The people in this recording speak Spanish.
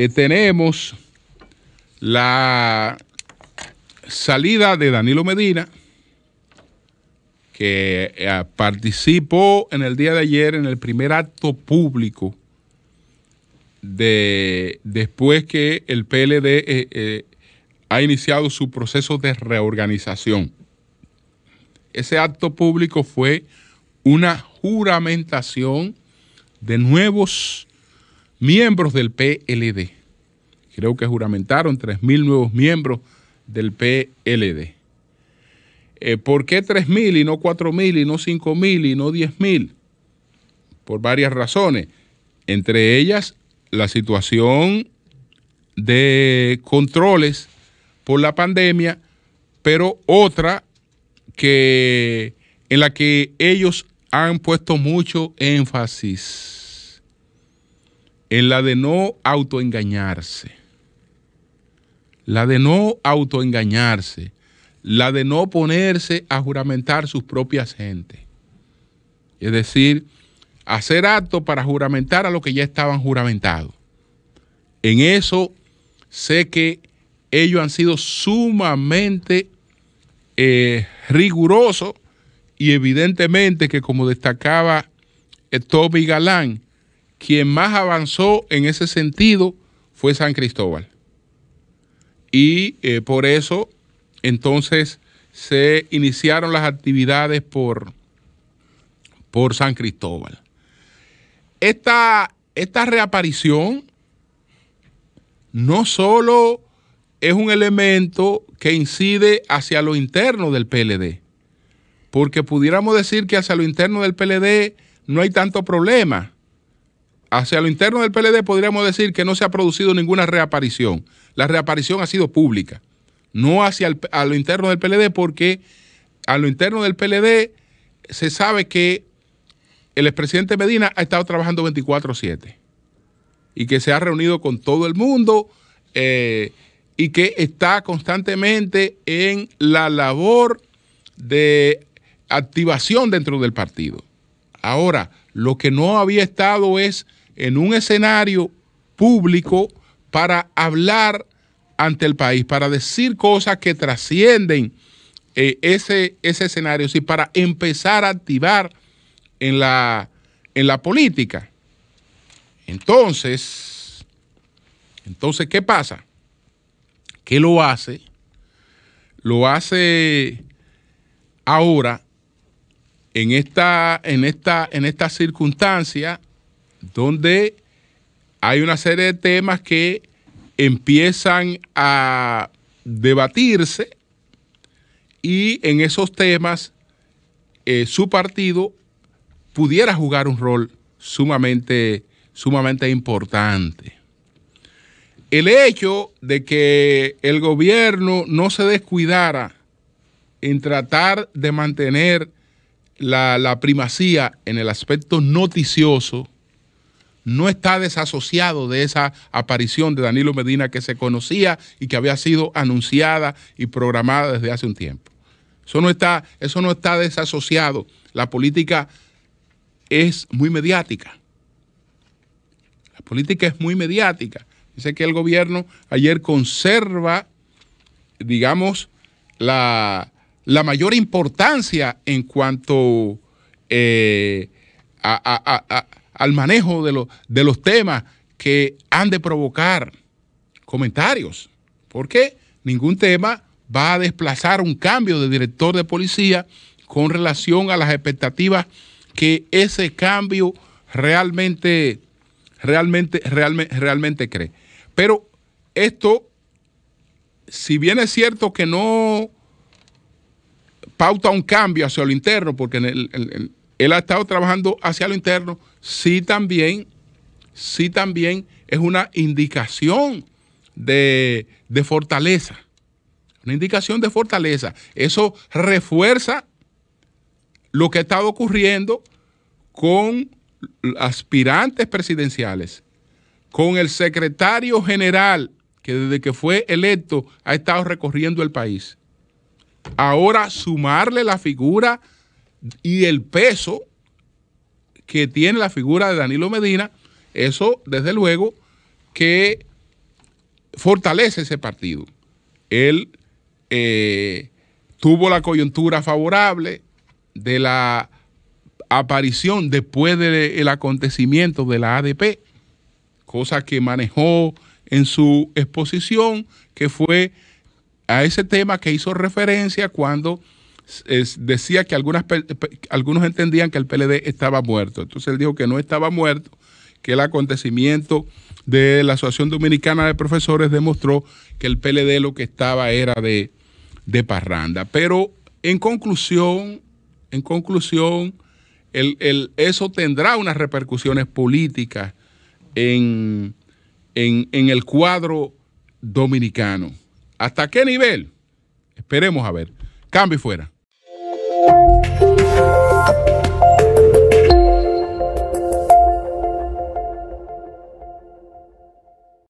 Eh, tenemos la salida de Danilo Medina, que eh, participó en el día de ayer en el primer acto público de después que el PLD eh, ha iniciado su proceso de reorganización. Ese acto público fue una juramentación de nuevos miembros del PLD. Creo que juramentaron 3.000 nuevos miembros del PLD. Eh, ¿Por qué 3.000 y no 4.000 y no 5.000 y no 10.000? Por varias razones. Entre ellas, la situación de controles por la pandemia, pero otra que en la que ellos han puesto mucho énfasis en la de no autoengañarse, la de no autoengañarse, la de no ponerse a juramentar sus propias gentes. Es decir, hacer acto para juramentar a lo que ya estaban juramentados. En eso sé que ellos han sido sumamente eh, rigurosos y evidentemente que como destacaba eh, Toby Galán, quien más avanzó en ese sentido fue San Cristóbal. Y eh, por eso entonces se iniciaron las actividades por, por San Cristóbal. Esta, esta reaparición no solo es un elemento que incide hacia lo interno del PLD, porque pudiéramos decir que hacia lo interno del PLD no hay tanto problema, hacia lo interno del PLD podríamos decir que no se ha producido ninguna reaparición. La reaparición ha sido pública, no hacia lo interno del PLD porque a lo interno del PLD se sabe que el expresidente Medina ha estado trabajando 24/7 y que se ha reunido con todo el mundo eh, y que está constantemente en la labor de activación dentro del partido. Ahora, lo que no había estado es en un escenario público para hablar ante el país, para decir cosas que trascienden eh, ese, ese escenario, sí, para empezar a activar en la, en la política. Entonces, entonces, ¿qué pasa? ¿Qué lo hace, lo hace ahora en esta, en esta, en esta circunstancia donde hay una serie de temas que empiezan a debatirse y en esos temas eh, su partido pudiera jugar un rol sumamente, sumamente importante. El hecho de que el gobierno no se descuidara en tratar de mantener la, la primacía en el aspecto noticioso, no está desasociado de esa aparición de Danilo Medina que se conocía y que había sido anunciada y programada desde hace un tiempo. Eso no está, eso no está desasociado. La política es muy mediática. La política es muy mediática. Dice que el gobierno ayer conserva, digamos, la, mayor importancia en cuanto eh, a al manejo de, de los temas que han de provocar comentarios, porque ningún tema va a desplazar un cambio de director de policía con relación a las expectativas que ese cambio realmente, realmente, realmente, realmente cree. Pero esto, si bien es cierto que no pauta un cambio hacia lo interno, porque él ha estado trabajando hacia lo interno, sí también, sí también es una indicación de, fortaleza. Una indicación de fortaleza. Eso refuerza lo que ha estado ocurriendo con aspirantes presidenciales, con el secretario general que desde que fue electo ha estado recorriendo el país. Ahora sumarle la figura y el peso que tiene la figura de Danilo Medina, eso desde luego que fortalece ese partido. Él eh, tuvo la coyuntura favorable de la aparición después del acontecimiento de la ADP, cosa que manejó en su exposición, que fue a ese tema que hizo referencia cuando decía que algunos entendían que el PLD estaba muerto. Entonces él dijo que no estaba muerto, que el acontecimiento de la Asociación Dominicana de Profesores demostró que el PLD lo que estaba era de, parranda. Pero en conclusión, en conclusión, el, eso tendrá unas repercusiones políticas en, en el cuadro dominicano. ¿Hasta qué nivel? Esperemos a ver. Cambio fuera. へえ。